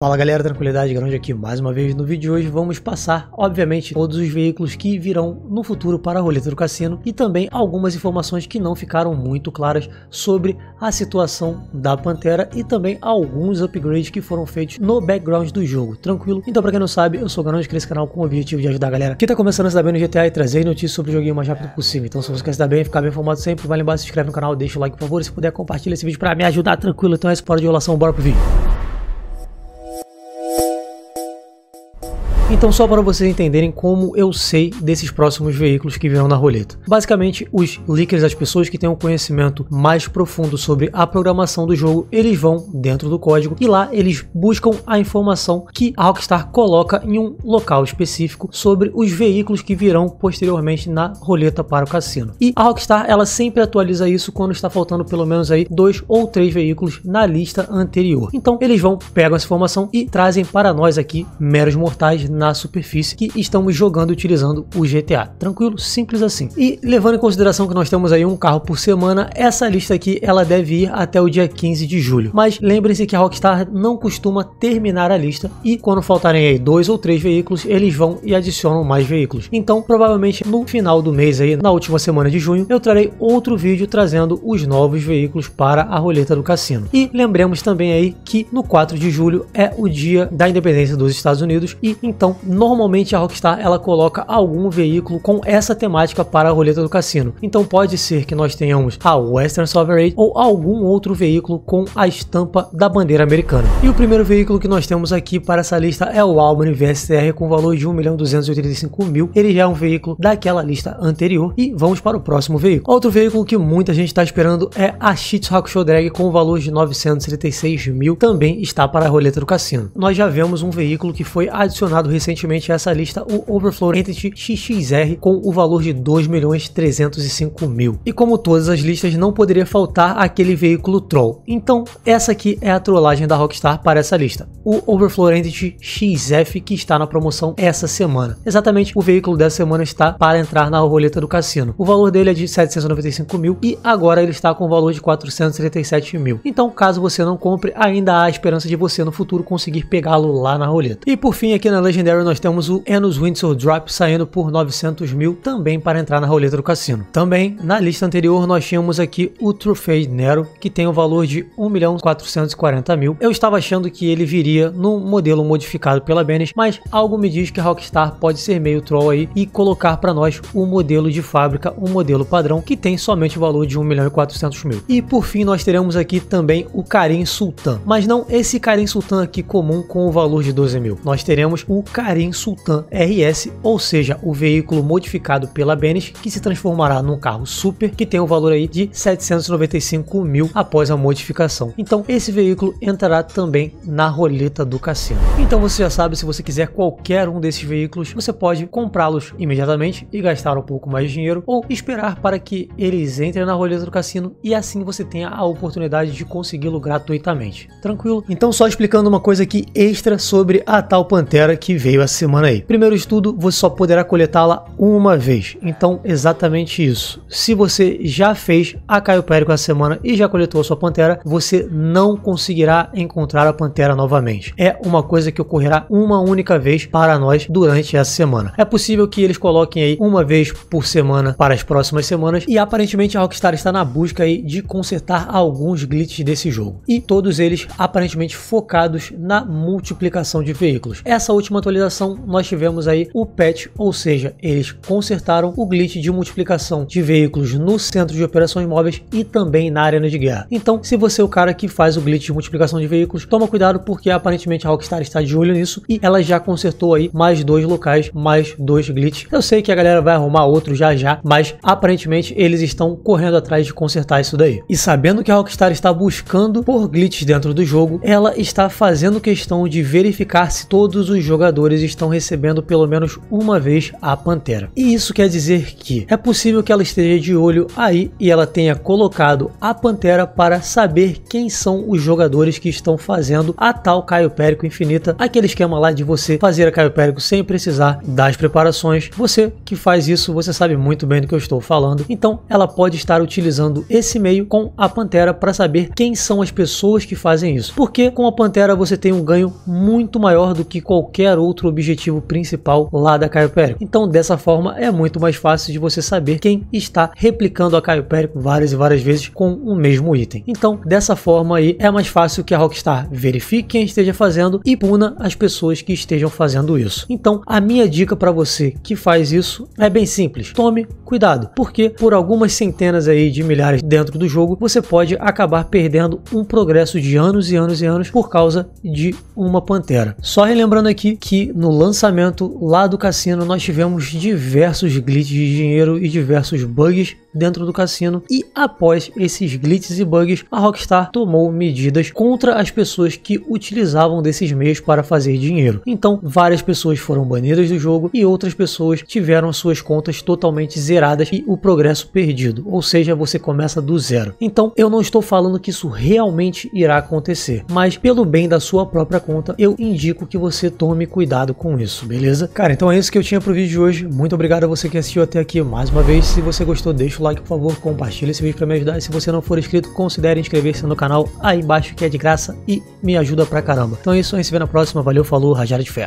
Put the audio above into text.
Fala galera, tranquilidade grande aqui mais uma vez no vídeo de hoje vamos passar, obviamente, todos os veículos que virão no futuro para a roleta do cassino e também algumas informações que não ficaram muito claras sobre a situação da Pantera e também alguns upgrades que foram feitos no background do jogo, tranquilo? Então para quem não sabe, eu sou o Garão, inscreva esse canal com o objetivo de ajudar a galera que tá começando a se dar bem no GTA e trazer notícias sobre o joguinho mais rápido possível. Então se você quer se dar bem, ficar bem informado sempre, vai lá embaixo, se inscreve no canal, deixa o like por favor, se puder compartilha esse vídeo para me ajudar, tranquilo? Então é isso, para de enrolação, bora pro vídeo. Então, só para vocês entenderem como eu sei desses próximos veículos que virão na roleta. Basicamente, os leakers, as pessoas que têm um conhecimento mais profundo sobre a programação do jogo, eles vão dentro do código e lá eles buscam a informação que a Rockstar coloca em um local específico sobre os veículos que virão posteriormente na roleta para o cassino. E a Rockstar ela sempre atualiza isso quando está faltando pelo menos aí dois ou três veículos na lista anterior. Então eles vão pegam essa informação e trazem para nós aqui meros mortais na na superfície que estamos jogando utilizando o GTA. Tranquilo? Simples assim. E levando em consideração que nós temos aí um carro por semana, essa lista aqui ela deve ir até o dia 15 de julho. Mas lembrem-se que a Rockstar não costuma terminar a lista e quando faltarem aí dois ou três veículos, eles vão e adicionam mais veículos. Então, provavelmente no final do mês aí, na última semana de junho, eu trarei outro vídeo trazendo os novos veículos para a roleta do cassino. E lembremos também aí que no 4 de julho é o dia da independência dos Estados Unidos e então normalmente a Rockstar ela coloca algum veículo com essa temática para a roleta do cassino. Então pode ser que nós tenhamos a Western Sovereign ou algum outro veículo com a estampa da bandeira americana. E o primeiro veículo que nós temos aqui para essa lista é o Albany VSR com valor de 1.285.000. Ele já é um veículo daquela lista anterior e vamos para o próximo veículo. Outro veículo que muita gente está esperando é a Shih Hakusho Drag com o valor de 976 mil. Também está para a roleta do cassino. Nós já vemos um veículo que foi adicionado recentemente recentemente essa lista o Overflow Entity XXR com o valor de 2.305.000. E como todas as listas, não poderia faltar aquele veículo Troll. Então, essa aqui é a trollagem da Rockstar para essa lista. O Overflow Entity XF que está na promoção essa semana. Exatamente, o veículo dessa semana está para entrar na roleta do cassino. O valor dele é de 795.000 mil e agora ele está com o valor de 437.000. mil. Então, caso você não compre, ainda há a esperança de você no futuro conseguir pegá-lo lá na roleta. E por fim, aqui na Legendary nós temos o Enos Windsor Drop saindo por 900 mil também para entrar na roleta do cassino. Também, na lista anterior, nós tínhamos aqui o Trufade Nero, que tem o um valor de 1 milhão 440 mil. Eu estava achando que ele viria num modelo modificado pela Benes, mas algo me diz que a Rockstar pode ser meio troll aí e colocar para nós o um modelo de fábrica, um modelo padrão, que tem somente o valor de 1 milhão e 400 mil. E por fim, nós teremos aqui também o Karim Sultan, mas não esse Karim Sultan aqui comum com o valor de 12 mil. Nós teremos o Karim Karim Sultan RS, ou seja, o veículo modificado pela Benes que se transformará num carro super que tem o um valor aí de 795 mil após a modificação. Então esse veículo entrará também na roleta do cassino. Então você já sabe, se você quiser qualquer um desses veículos, você pode comprá-los imediatamente e gastar um pouco mais de dinheiro ou esperar para que eles entrem na roleta do cassino e assim você tenha a oportunidade de consegui-lo gratuitamente. Tranquilo? Então só explicando uma coisa aqui extra sobre a tal Pantera que veio meio a semana aí. Primeiro estudo, você só poderá coletá-la uma vez. Então, exatamente isso. Se você já fez a com é a semana e já coletou a sua pantera, você não conseguirá encontrar a pantera novamente. É uma coisa que ocorrerá uma única vez para nós durante essa semana. É possível que eles coloquem aí uma vez por semana para as próximas semanas e aparentemente a Rockstar está na busca aí de consertar alguns glitches desse jogo. E todos eles aparentemente focados na multiplicação de veículos. Essa última atualização atualização nós tivemos aí o patch, ou seja, eles consertaram o glitch de multiplicação de veículos no centro de operações móveis e também na arena de guerra. Então, se você é o cara que faz o glitch de multiplicação de veículos, toma cuidado porque aparentemente a Rockstar está de olho nisso e ela já consertou aí mais dois locais, mais dois glitches. Eu sei que a galera vai arrumar outro já já, mas aparentemente eles estão correndo atrás de consertar isso daí. E sabendo que a Rockstar está buscando por glitches dentro do jogo, ela está fazendo questão de verificar se todos os jogadores jogadores estão recebendo pelo menos uma vez a Pantera. E isso quer dizer que é possível que ela esteja de olho aí e ela tenha colocado a Pantera para saber quem são os jogadores que estão fazendo a tal Caio Périco Infinita, aquele esquema lá de você fazer a Caio Périco sem precisar das preparações. Você que faz isso, você sabe muito bem do que eu estou falando. Então, ela pode estar utilizando esse meio com a Pantera para saber quem são as pessoas que fazem isso. Porque com a Pantera você tem um ganho muito maior do que qualquer outro outro objetivo principal lá da Caio Périco. Então, dessa forma, é muito mais fácil de você saber quem está replicando a Caio Périco várias e várias vezes com o mesmo item. Então, dessa forma aí, é mais fácil que a Rockstar verifique quem esteja fazendo e puna as pessoas que estejam fazendo isso. Então, a minha dica para você que faz isso é bem simples: tome cuidado, porque por algumas centenas aí de milhares dentro do jogo, você pode acabar perdendo um progresso de anos e anos e anos por causa de uma pantera. Só relembrando aqui que no lançamento lá do cassino nós tivemos diversos glitches de dinheiro e diversos bugs dentro do cassino e após esses glitches e bugs, a Rockstar tomou medidas contra as pessoas que utilizavam desses meios para fazer dinheiro. Então, várias pessoas foram banidas do jogo e outras pessoas tiveram suas contas totalmente zeradas e o progresso perdido, ou seja, você começa do zero. Então, eu não estou falando que isso realmente irá acontecer, mas pelo bem da sua própria conta, eu indico que você tome cuidado com isso, beleza? Cara, então é isso que eu tinha para o vídeo de hoje. Muito obrigado a você que assistiu até aqui mais uma vez. Se você gostou, deixa deixa o like, por favor, compartilha esse vídeo para me ajudar. E se você não for inscrito, considere inscrever-se no canal aí embaixo que é de graça e me ajuda pra caramba. Então é isso, a gente se vê na próxima. Valeu, falou, rajada de fé.